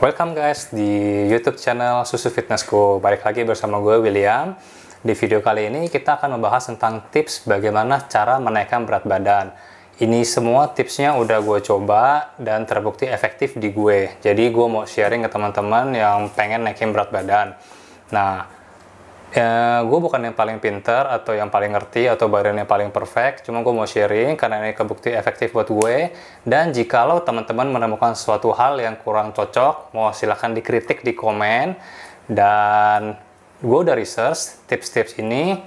Welcome guys di YouTube channel Susu Fitnessku. Balik lagi bersama gue William. Di video kali ini kita akan membahas tentang tips bagaimana cara menaikkan berat badan. Ini semua tipsnya udah gue coba dan terbukti efektif di gue. Jadi gue mau sharing ke teman-teman yang pengen naikin berat badan. Nah, ya gue bukan yang paling pinter atau yang paling ngerti atau badan yang paling perfect cuma gue mau sharing karena ini kebukti efektif buat gue dan jika lo teman-teman menemukan suatu hal yang kurang cocok mau silahkan dikritik di komen dan gue udah research tips-tips ini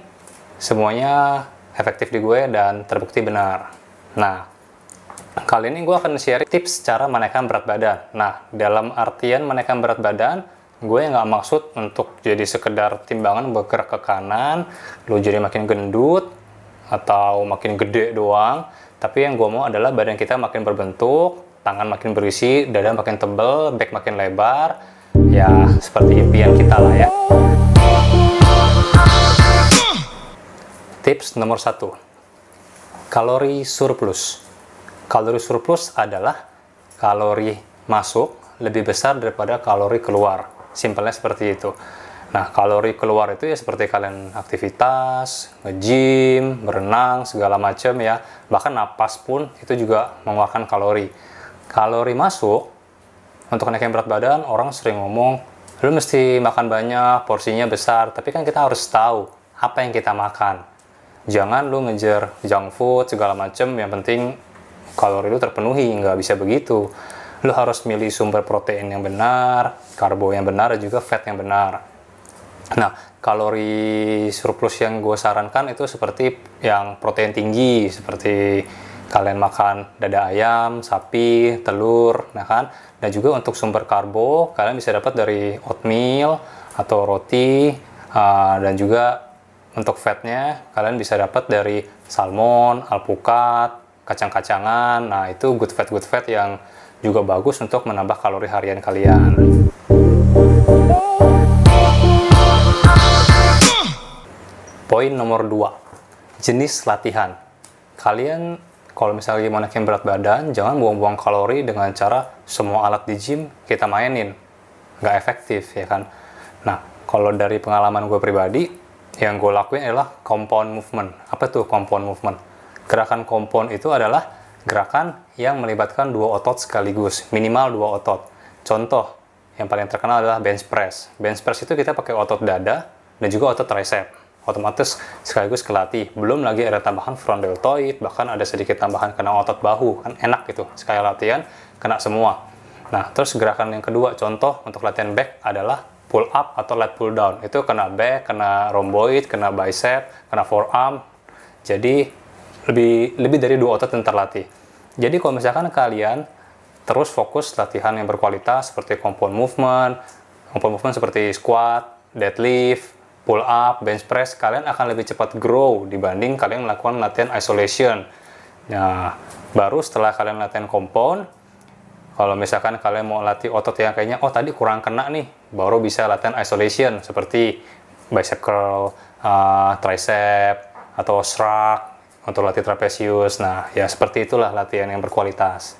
semuanya efektif di gue dan terbukti benar nah kali ini gue akan share tips cara menaikkan berat badan nah dalam artian menaikkan berat badan gue yang nggak maksud untuk jadi sekedar timbangan bergerak ke kanan lo jadi makin gendut atau makin gede doang tapi yang gue mau adalah badan kita makin berbentuk tangan makin berisi dada makin tebel back makin lebar ya seperti impian kita lah ya tips nomor satu kalori surplus kalori surplus adalah kalori masuk lebih besar daripada kalori keluar simpelnya seperti itu nah kalori keluar itu ya seperti kalian aktivitas nge-gym berenang segala macam ya bahkan napas pun itu juga mengeluarkan kalori kalori masuk untuk naikin berat badan orang sering ngomong lu mesti makan banyak porsinya besar tapi kan kita harus tahu apa yang kita makan jangan lu ngejar junk food segala macam yang penting kalori lu terpenuhi nggak bisa begitu lo harus milih sumber protein yang benar, karbo yang benar, dan juga fat yang benar. Nah, kalori surplus yang gue sarankan itu seperti yang protein tinggi, seperti kalian makan dada ayam, sapi, telur, nah kan? Dan juga untuk sumber karbo, kalian bisa dapat dari oatmeal atau roti, ah, dan juga untuk fatnya, kalian bisa dapat dari salmon, alpukat, kacang-kacangan. Nah, itu good fat-good fat yang juga bagus untuk menambah kalori harian kalian. Poin nomor 2, jenis latihan. Kalian kalau misalnya mau naikin berat badan, jangan buang-buang kalori dengan cara semua alat di gym kita mainin. Nggak efektif, ya kan? Nah, kalau dari pengalaman gue pribadi, yang gue lakuin adalah compound movement. Apa tuh compound movement? Gerakan compound itu adalah Gerakan yang melibatkan dua otot sekaligus, minimal dua otot. Contoh, yang paling terkenal adalah bench press. Bench press itu kita pakai otot dada dan juga otot tricep. Otomatis sekaligus kelatih. Belum lagi ada tambahan front deltoid, bahkan ada sedikit tambahan kena otot bahu. Kan enak gitu, sekali latihan kena semua. Nah, terus gerakan yang kedua, contoh untuk latihan back adalah pull up atau lat pull down. Itu kena back, kena rhomboid, kena bicep, kena forearm. Jadi lebih lebih dari dua otot yang terlatih. Jadi kalau misalkan kalian terus fokus latihan yang berkualitas seperti compound movement, compound movement seperti squat, deadlift, pull up, bench press, kalian akan lebih cepat grow dibanding kalian melakukan latihan isolation. Nah, baru setelah kalian latihan compound, kalau misalkan kalian mau latih otot yang kayaknya, oh tadi kurang kena nih, baru bisa latihan isolation seperti bicep curl, uh, tricep, atau shrug, untuk latih trapesius. Nah, ya seperti itulah latihan yang berkualitas.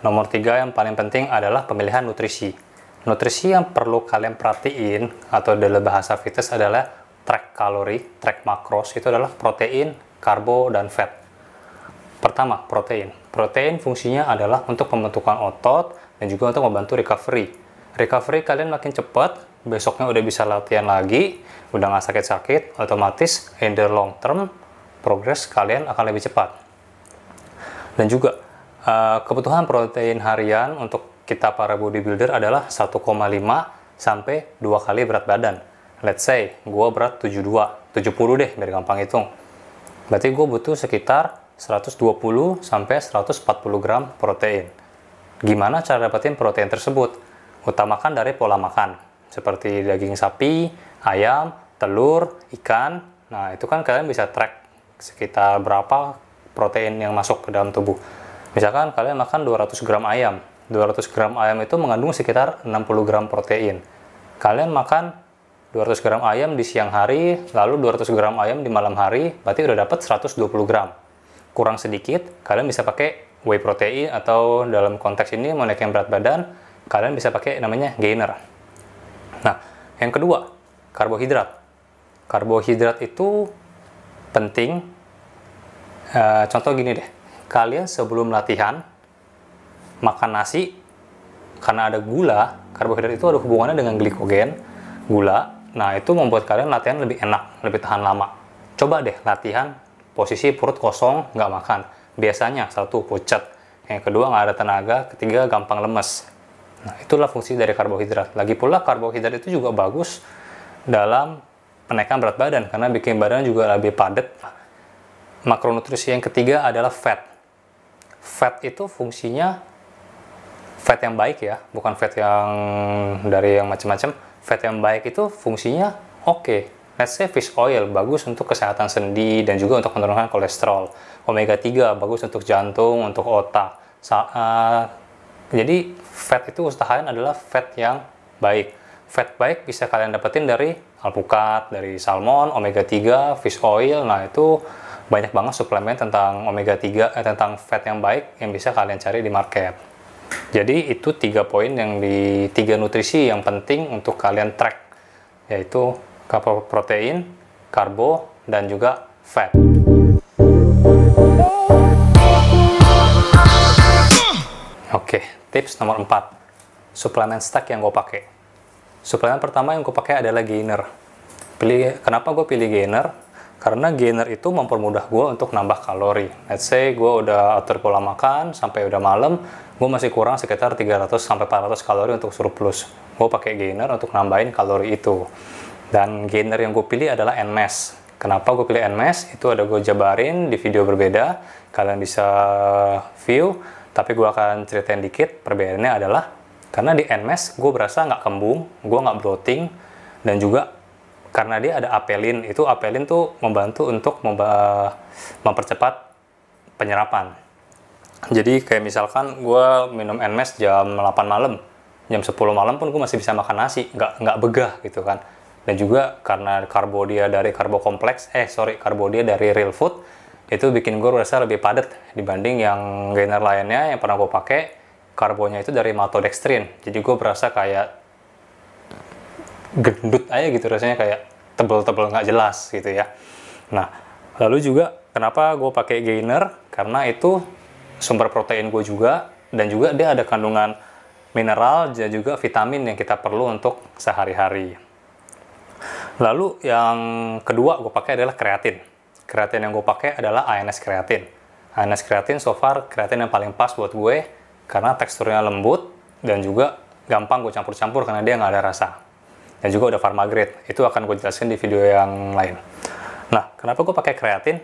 Nomor tiga yang paling penting adalah pemilihan nutrisi. Nutrisi yang perlu kalian perhatiin atau dalam bahasa fitness adalah track kalori, track makros itu adalah protein, karbo, dan fat. Pertama, protein. Protein fungsinya adalah untuk pembentukan otot dan juga untuk membantu recovery. Recovery kalian makin cepat, besoknya udah bisa latihan lagi, udah nggak sakit-sakit, otomatis in the long term progress kalian akan lebih cepat. Dan juga eh, kebutuhan protein harian untuk kita para bodybuilder adalah 1,5 sampai 2 kali berat badan. Let's say gue berat 72, 70 deh biar gampang hitung. Berarti gue butuh sekitar 120 sampai 140 gram protein. Gimana cara dapetin protein tersebut? Utamakan dari pola makan seperti daging sapi, ayam, telur, ikan. Nah, itu kan kalian bisa track sekitar berapa protein yang masuk ke dalam tubuh. Misalkan kalian makan 200 gram ayam. 200 gram ayam itu mengandung sekitar 60 gram protein. Kalian makan 200 gram ayam di siang hari, lalu 200 gram ayam di malam hari, berarti udah dapat 120 gram. Kurang sedikit, kalian bisa pakai whey protein atau dalam konteks ini menaikkan berat badan, kalian bisa pakai namanya gainer. Nah, yang kedua, karbohidrat. Karbohidrat itu penting. E, contoh gini deh, kalian sebelum latihan makan nasi karena ada gula, karbohidrat itu ada hubungannya dengan glikogen, gula. Nah, itu membuat kalian latihan lebih enak, lebih tahan lama. Coba deh latihan posisi perut kosong, nggak makan. Biasanya, satu, pucat. Yang kedua, nggak ada tenaga. Ketiga, gampang lemes. Nah, itulah fungsi dari karbohidrat. Lagi pula karbohidrat itu juga bagus dalam menaikkan berat badan karena bikin badan juga lebih padat. Makronutrisi yang ketiga adalah fat. Fat itu fungsinya fat yang baik ya, bukan fat yang dari yang macam-macam. Fat yang baik itu fungsinya oke. Okay. Let's say fish oil bagus untuk kesehatan sendi dan juga untuk menurunkan kolesterol. Omega 3 bagus untuk jantung, untuk otak. Saat eh, jadi fat itu usahain adalah fat yang baik. Fat baik bisa kalian dapetin dari alpukat, dari salmon, omega 3, fish oil. Nah, itu banyak banget suplemen tentang omega 3 eh, tentang fat yang baik yang bisa kalian cari di market. Jadi itu tiga poin yang di tiga nutrisi yang penting untuk kalian track yaitu protein, karbo dan juga fat. Oke, tips nomor 4. Suplemen stack yang gue pakai. Suplemen pertama yang gue pakai adalah gainer. Pilih, kenapa gue pilih gainer? Karena gainer itu mempermudah gue untuk nambah kalori. Let's say gue udah atur pola makan sampai udah malam, gue masih kurang sekitar 300 sampai 400 kalori untuk surplus. Gue pakai gainer untuk nambahin kalori itu. Dan gainer yang gue pilih adalah NMAS. Kenapa gue pilih NMAS? Itu ada gue jabarin di video berbeda. Kalian bisa view tapi gue akan ceritain dikit, perbedaannya adalah karena di NMS e gue berasa nggak kembung, gue nggak bloating, dan juga karena dia ada apelin, itu apelin tuh membantu untuk mempercepat penyerapan. Jadi kayak misalkan gue minum NMS e jam 8 malam, jam 10 malam pun gue masih bisa makan nasi, nggak nggak begah gitu kan. Dan juga karena karbo dia dari karbo kompleks, eh sorry karbo dia dari real food, itu bikin gue rasa lebih padat dibanding yang gainer lainnya yang pernah gue pakai karbonnya itu dari maltodextrin jadi gue berasa kayak gendut aja gitu rasanya kayak tebel-tebel nggak jelas gitu ya nah lalu juga kenapa gue pakai gainer karena itu sumber protein gue juga dan juga dia ada kandungan mineral dan juga vitamin yang kita perlu untuk sehari-hari lalu yang kedua gue pakai adalah kreatin kreatin yang gue pakai adalah ANS kreatin. ANS kreatin so far kreatin yang paling pas buat gue karena teksturnya lembut dan juga gampang gue campur-campur karena dia nggak ada rasa. Dan juga udah pharma grade. Itu akan gue jelaskan di video yang lain. Nah, kenapa gue pakai kreatin?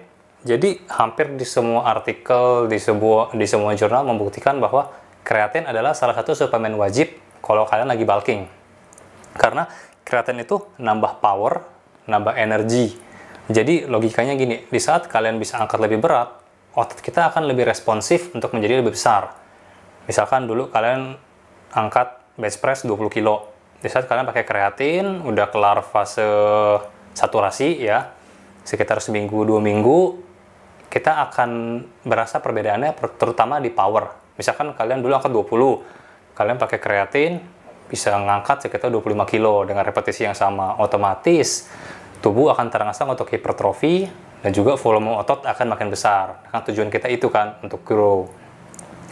Jadi hampir di semua artikel di sebuah di semua jurnal membuktikan bahwa kreatin adalah salah satu suplemen wajib kalau kalian lagi bulking. Karena kreatin itu nambah power, nambah energi jadi logikanya gini, di saat kalian bisa angkat lebih berat, otot kita akan lebih responsif untuk menjadi lebih besar. Misalkan dulu kalian angkat bench press 20 kilo. Di saat kalian pakai kreatin, udah kelar fase saturasi ya, sekitar seminggu, dua minggu, kita akan berasa perbedaannya terutama di power. Misalkan kalian dulu angkat 20, kalian pakai kreatin, bisa ngangkat sekitar 25 kilo dengan repetisi yang sama. Otomatis tubuh akan terangsang untuk hipertrofi dan juga volume otot akan makin besar. Kan tujuan kita itu kan untuk grow.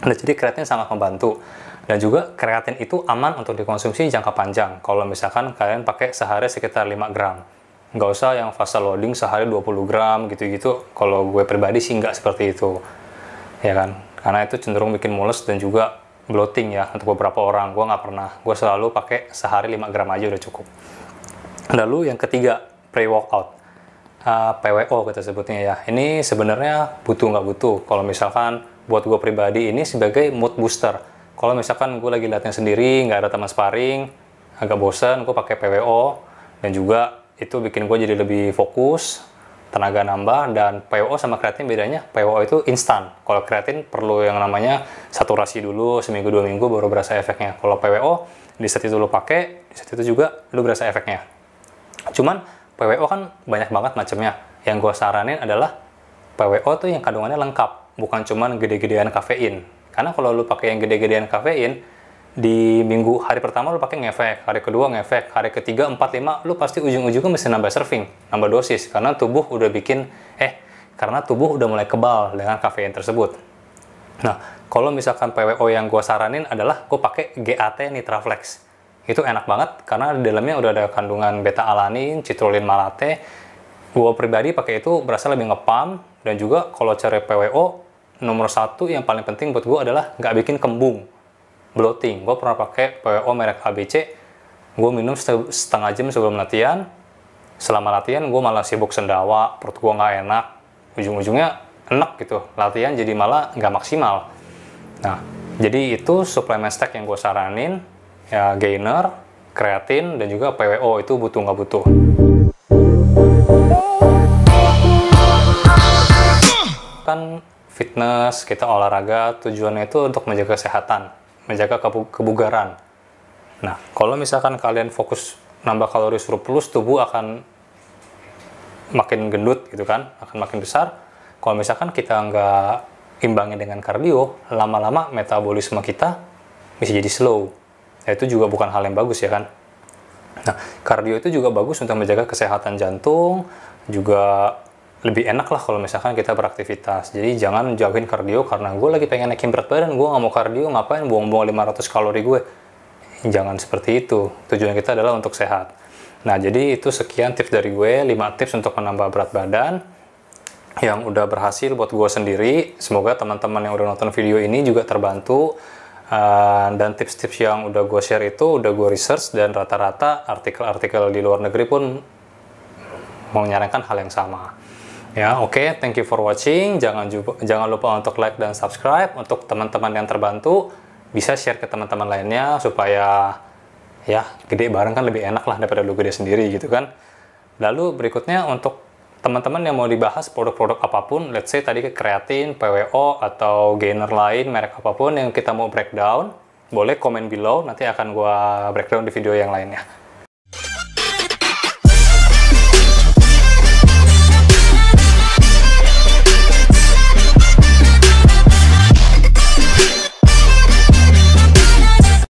Nah, jadi kreatin sangat membantu. Dan juga kreatin itu aman untuk dikonsumsi jangka panjang. Kalau misalkan kalian pakai sehari sekitar 5 gram. Nggak usah yang fase loading sehari 20 gram gitu-gitu. Kalau gue pribadi sih nggak seperti itu. Ya kan? Karena itu cenderung bikin mules dan juga bloating ya untuk beberapa orang. Gue nggak pernah. Gue selalu pakai sehari 5 gram aja udah cukup. Lalu yang ketiga, pre-workout. Uh, ah, PWO kita sebutnya ya. Ini sebenarnya butuh nggak butuh. Kalau misalkan buat gue pribadi ini sebagai mood booster. Kalau misalkan gue lagi latihan sendiri, nggak ada teman sparring, agak bosen, gue pakai PWO. Dan juga itu bikin gue jadi lebih fokus, tenaga nambah, dan PWO sama kreatin bedanya. PWO itu instan. Kalau kreatin perlu yang namanya saturasi dulu, seminggu dua minggu baru berasa efeknya. Kalau PWO, di saat itu lo pakai, di saat itu juga lo berasa efeknya. Cuman PWO kan banyak banget macamnya. Yang gue saranin adalah PWO tuh yang kandungannya lengkap, bukan cuman gede-gedean kafein. Karena kalau lu pakai yang gede-gedean kafein, di minggu hari pertama lu pakai ngefek, hari kedua ngefek, hari ketiga, empat, lima, lu pasti ujung-ujungnya mesti nambah serving, nambah dosis. Karena tubuh udah bikin, eh, karena tubuh udah mulai kebal dengan kafein tersebut. Nah, kalau misalkan PWO yang gue saranin adalah gue pakai GAT Nitraflex itu enak banget karena di dalamnya udah ada kandungan beta alanin, citrulin malate. Gue pribadi pakai itu berasa lebih ngepam dan juga kalau cari PWO nomor satu yang paling penting buat gue adalah nggak bikin kembung, bloating. Gue pernah pakai PWO merek ABC, gue minum setengah jam sebelum latihan. Selama latihan gue malah sibuk sendawa, perut gue nggak enak, ujung-ujungnya enak gitu, latihan jadi malah nggak maksimal. Nah, jadi itu suplemen stack yang gue saranin ya gainer, kreatin, dan juga PWO itu butuh nggak butuh. Kan fitness, kita olahraga, tujuannya itu untuk menjaga kesehatan, menjaga kebugaran. Nah, kalau misalkan kalian fokus nambah kalori surplus, tubuh akan makin gendut gitu kan, akan makin besar. Kalau misalkan kita nggak imbangi dengan kardio, lama-lama metabolisme kita bisa jadi slow Nah, itu juga bukan hal yang bagus ya kan. Nah, kardio itu juga bagus untuk menjaga kesehatan jantung, juga lebih enak lah kalau misalkan kita beraktivitas. Jadi jangan jauhin kardio karena gue lagi pengen naikin berat badan, gue nggak mau kardio, ngapain buang-buang 500 kalori gue. Jangan seperti itu. Tujuan kita adalah untuk sehat. Nah, jadi itu sekian tips dari gue, 5 tips untuk menambah berat badan yang udah berhasil buat gue sendiri. Semoga teman-teman yang udah nonton video ini juga terbantu Uh, dan tips-tips yang udah gue share itu udah gue research dan rata-rata artikel-artikel di luar negeri pun menyarankan hal yang sama. Ya, oke, okay, thank you for watching. Jangan jangan lupa untuk like dan subscribe untuk teman-teman yang terbantu bisa share ke teman-teman lainnya supaya ya gede bareng kan lebih enak lah daripada lu gede sendiri gitu kan. Lalu berikutnya untuk teman-teman yang mau dibahas produk-produk apapun, let's say tadi ke kreatin, PWO, atau gainer lain, merek apapun yang kita mau breakdown, boleh komen below, nanti akan gua breakdown di video yang lainnya.